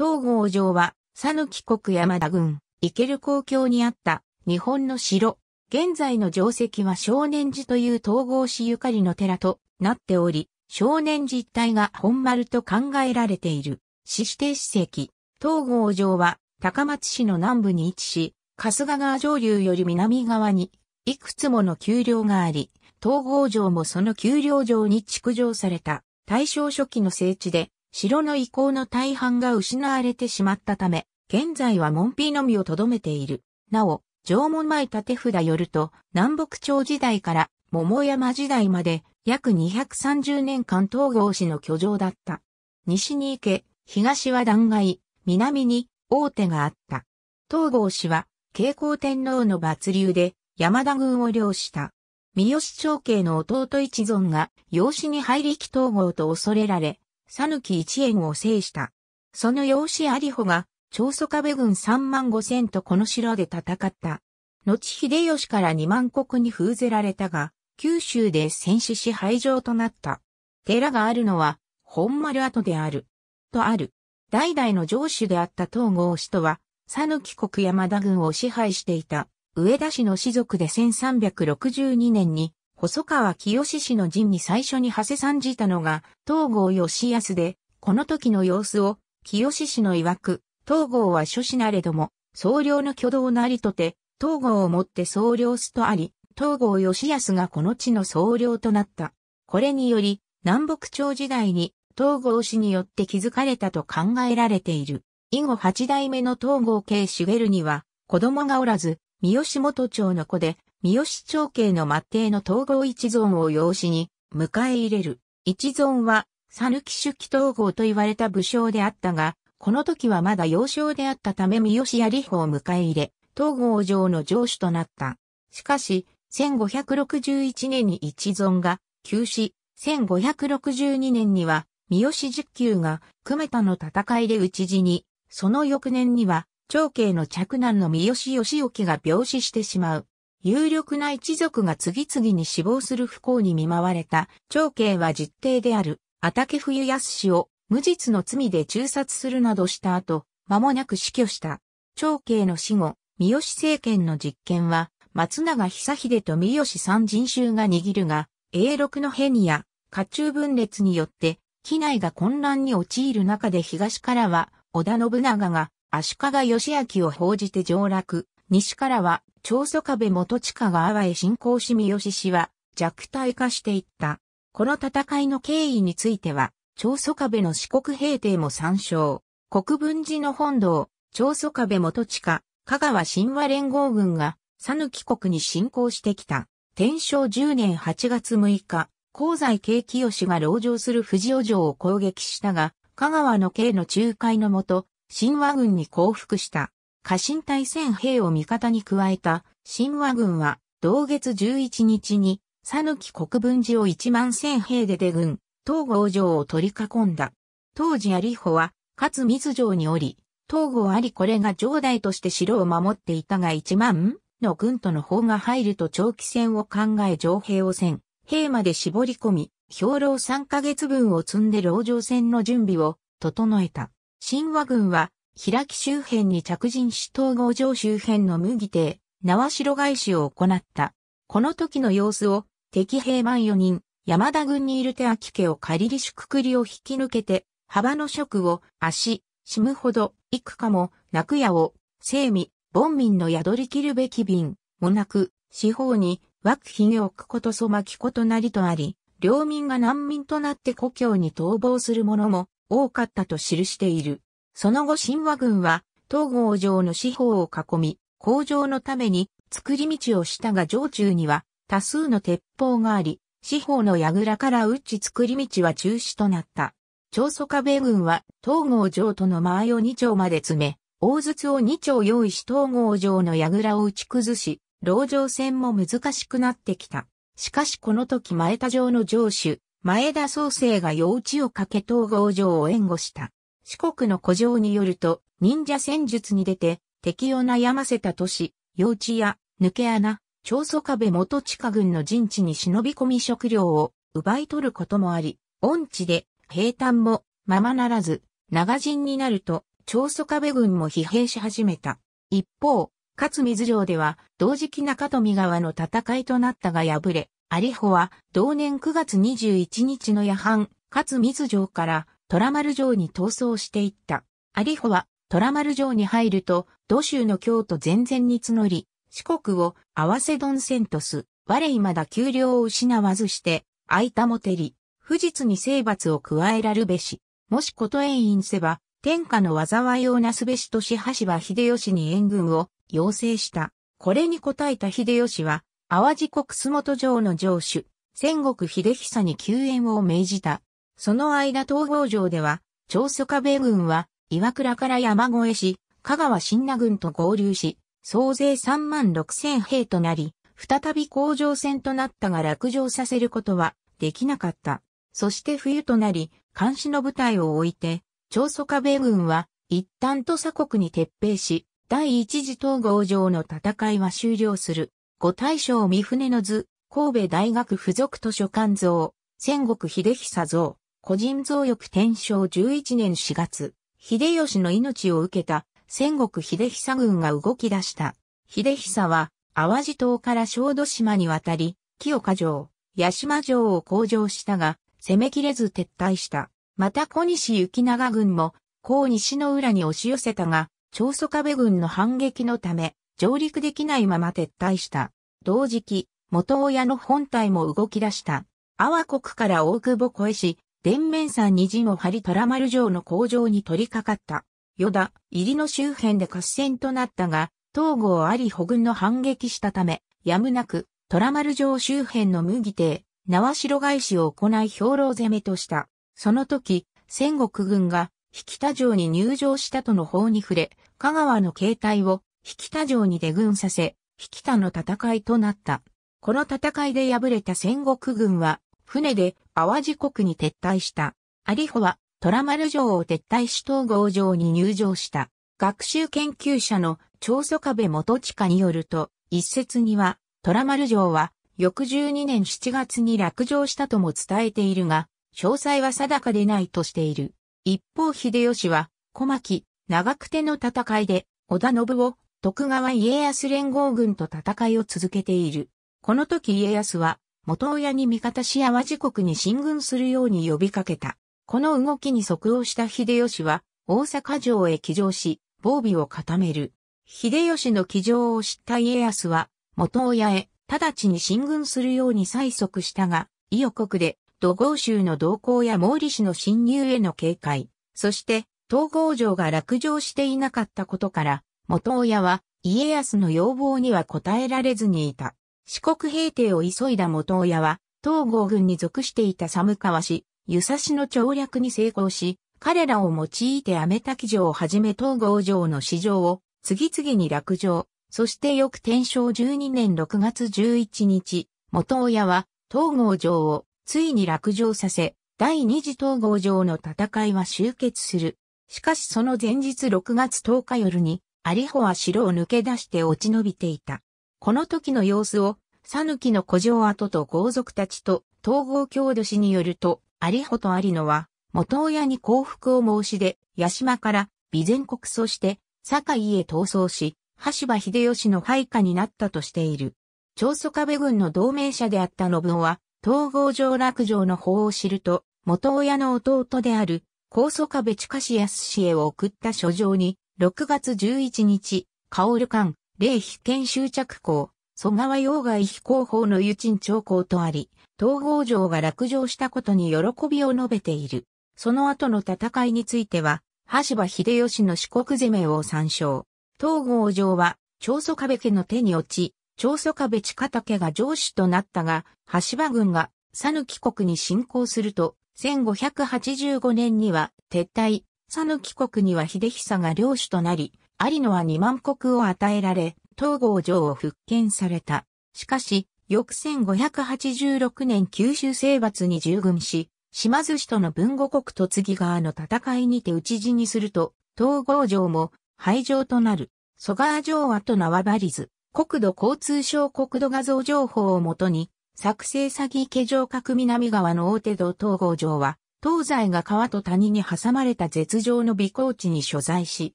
東郷城は、佐抜国山田郡、池る公共にあった日本の城。現在の城跡は少年寺という東郷市ゆかりの寺となっており、少年寺一体が本丸と考えられている。市指定史跡。東郷城は高松市の南部に位置し、春日川上流より南側にいくつもの丘陵があり、東郷城もその丘陵城に築城された大正初期の聖地で、城の遺構の大半が失われてしまったため、現在は門扉のみを留めている。なお、縄文前立札よると、南北朝時代から桃山時代まで約230年間東郷氏の居城だった。西に行け、東は断崖、南に大手があった。東郷氏は、慶光天皇の抜流で山田軍を領した。三好長慶の弟一存が養子に入り来東郷と恐れられ、讃岐一円を制した。その養子有穂が、長宗壁軍三万五千とこの城で戦った。後秀吉から二万国に封ぜられたが、九州で戦死し廃城となった。寺があるのは、本丸跡である。とある。代々の城主であった東郷氏とは、讃岐国山田軍を支配していた、上田氏の士族で1362年に、細川清氏の陣に最初に長谷参じたのが、東郷義康で、この時の様子を、清氏の曰く、東郷は諸子なれども、総領の挙動なりとて、東郷をもって総領すとあり、東郷義康がこの地の総領となった。これにより、南北朝時代に東郷氏によって築かれたと考えられている。以後八代目の東郷慶茂には、子供がおらず、三好元町の子で、三好長慶の末帝の統合一存を養子に迎え入れる。一存は、讃岐主記統合と言われた武将であったが、この時はまだ幼少であったため三好や里穂を迎え入れ、東郷城の城主となった。しかし、1561年に一存が休止、1562年には三好十九が久米田の戦いで討ち死に、その翌年には長慶の嫡男の三好義興が病死してしまう。有力な一族が次々に死亡する不幸に見舞われた、長兄は実弟である、あたけ冬康氏を無実の罪で中殺するなどした後、間もなく死去した。長兄の死後、三好政権の実権は、松永久秀と三好三人衆が握るが、永禄の変や、家中分裂によって、機内が混乱に陥る中で東からは、織田信長が、足利義明を報じて上洛、西からは、長祖壁元地下が阿波へ侵攻し三好氏は弱体化していった。この戦いの経緯については、長祖壁の四国平定も参照。国分寺の本堂、長祖壁元地下、香川神話連合軍が、讃岐国に侵攻してきた。天正10年8月6日、香西慶清が牢城する藤尾城を攻撃したが、香川の慶の仲介のもと、神話軍に降伏した。家臣隊戦兵を味方に加えた神話軍は同月11日にぬき国分寺を1万千兵で出軍、東郷城を取り囲んだ。当時有穂は勝水城におり、東郷ありこれが城代として城を守っていたが1万の軍との方が入ると長期戦を考え城兵を戦、兵まで絞り込み、兵糧3ヶ月分を積んで牢城戦の準備を整えた。神話軍は平木周辺に着陣し東郷城周辺の麦邸、縄城返しを行った。この時の様子を、敵兵万四人、山田軍にいる手秋家を借りりしくくりを引き抜けて、幅の職を足、死むほど、幾かも、泣くやを、生味、凡民の宿り切るべき便、もなく、四方に、枠髭をくことそまきことなりとあり、領民が難民となって故郷に逃亡する者も多かったと記している。その後神話軍は、東郷城の四方を囲み、工場のために作り道をしたが城中には多数の鉄砲があり、四方の櫓から打ち作り道は中止となった。長宗我部軍は東郷城との間合いを2丁まで詰め、大筒を2丁用意し東郷城の櫓を打ち崩し、牢城戦も難しくなってきた。しかしこの時前田城の城主、前田宗生が用地をかけ東郷城を援護した。四国の古城によると、忍者戦術に出て、敵を悩ませた都市、幼稚や抜け穴、長祖壁元地下軍の陣地に忍び込み食料を奪い取ることもあり、恩地で平坦もままならず、長陣になると、長祖壁軍も疲弊し始めた。一方、勝水城では、同時期中富川の戦いとなったが敗れ、有穂は同年9月21日の夜半、勝水城から虎丸城に逃走していった。有穂は虎丸城に入ると、土州の京都全然に募り、四国を合わせドンセントス、我未だ給料を失わずして、相田もてり、不実に征伐を加えらるべし、もしこと縁因せば、天下の災いをなすべしとし橋は秀吉に援軍を要請した。これに応えた秀吉は、淡路国洲本城の城主、戦国秀久に救援を命じた。その間東郷城では、長祖壁軍は、岩倉から山越し、香川新名軍と合流し、総勢3万6千兵となり、再び工場戦となったが落城させることはできなかった。そして冬となり、監視の部隊を置いて、長祖壁軍は一旦と佐国に撤兵し、第一次東郷城の戦いは終了する。五大将三船の図、神戸大学附属図書館像、戦国秀久像、個人増欲天正11年4月、秀吉の命を受けた戦国秀久軍が動き出した。秀久は、淡路島から小豆島に渡り、清華城、八島城を攻城したが、攻めきれず撤退した。また小西行長軍も、高西の裏に押し寄せたが、長宗壁軍の反撃のため、上陸できないまま撤退した。同時期、元親の本体も動き出した。阿波国から大久保越し、伝綿山に陣を張り虎丸城の工場に取り掛かった。与田、入りの周辺で合戦となったが、東郷あり保軍の反撃したため、やむなく、虎丸城周辺の麦邸、縄城返しを行い兵糧攻めとした。その時、戦国軍が、引田城に入城したとの法に触れ、香川の形態を、引田城に出軍させ、引田の戦いとなった。この戦いで敗れた戦国軍は、船で淡路国に撤退した。有穂は、虎丸城を撤退し統合城に入城した。学習研究者の長祖壁元親によると、一説には、虎丸城は、翌12年7月に落城したとも伝えているが、詳細は定かでないとしている。一方秀吉は、小牧、長久手の戦いで、織田信を徳川家康連合軍と戦いを続けている。この時家康は、元親に味方し淡路国に進軍するように呼びかけた。この動きに即応した秀吉は、大阪城へ騎乗し、防備を固める。秀吉の騎乗を知った家康は、元親へ、直ちに進軍するように催促したが、伊予国で、土豪州の動向や毛利氏の侵入への警戒、そして、東郷城が落城していなかったことから、元親は、家康の要望には応えられずにいた。四国平定を急いだ元親は、東郷軍に属していた寒川氏、湯差しの調略に成功し、彼らを用いて雨滝城をはじめ東郷城の市場を次々に落城、そして翌天正12年6月11日、元親は東郷城をついに落城させ、第二次東郷城の戦いは終結する。しかしその前日6月10日夜に、有穂は城を抜け出して落ち延びていた。この時の様子を、ぬきの古城跡と豪族たちと統合郷土史によると、有穂と有野は、元親に降伏を申し出、八島から備前国そして堺へ逃走し、羽柴秀吉の配下になったとしている。長宗我部軍の同盟者であった信夫は、統合城落城の法を知ると、元親の弟である、高祖壁近氏康氏へを送った書状に、6月11日、薫館、霊被験終着校、蘇川洋外飛行法の輸鎮長校とあり、東郷城が落城したことに喜びを述べている。その後の戦いについては、橋場秀吉の四国攻めを参照。東郷城は、長祖壁家の手に落ち、長祖壁近竹が城主となったが、橋場軍が、讃岐国に侵攻すると、1585年には撤退、讃岐国には秀久が領主となり、有野は2万国を与えられ、東郷城を復権された。しかし、翌1586年九州征伐に従軍し、島津氏との文後国突義側の戦いにて討ち死にすると、東郷城も廃城となる。蘇我城跡縄張り図、国土交通省国土画像情報をもとに、作成詐欺家城郭南側の大手道東郷城は、東西が川と谷に挟まれた絶上の微高地に所在し、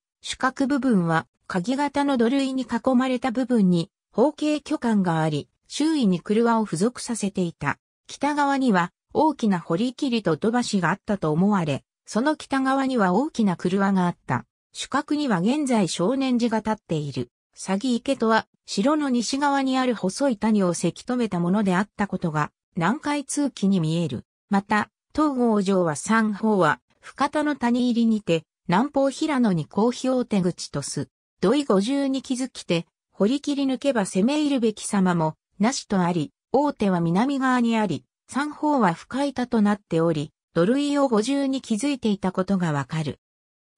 主角部分は鍵型の土塁に囲まれた部分に方形巨漢があり、周囲に車を付属させていた。北側には大きな堀切と土橋があったと思われ、その北側には大きな車があった。主角には現在少年寺が立っている。詐欺池とは、城の西側にある細い谷をせき止めたものであったことが、南海通気に見える。また、東郷城は三方は、深田の谷入りにて、南方平野に公表手口とす。土井五重に気づきて、掘り切り抜けば攻め入るべき様も、なしとあり、大手は南側にあり、三方は深板となっており、土塁を五重に気づいていたことがわかる。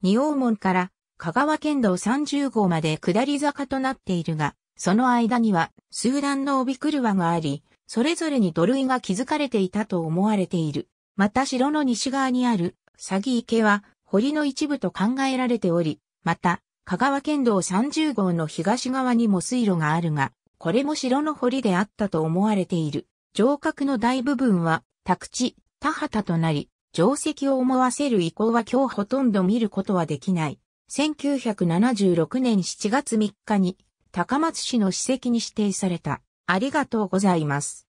二王門から香川県道三十号まで下り坂となっているが、その間には、数段の帯車があり、それぞれに土塁が築かれていたと思われている。また城の西側にある、詐欺池は、堀の一部と考えられており、また、香川県道30号の東側にも水路があるが、これも城の堀であったと思われている。城郭の大部分は、宅地、田畑となり、定石を思わせる遺構は今日ほとんど見ることはできない。1976年7月3日に、高松市の史跡に指定された。ありがとうございます。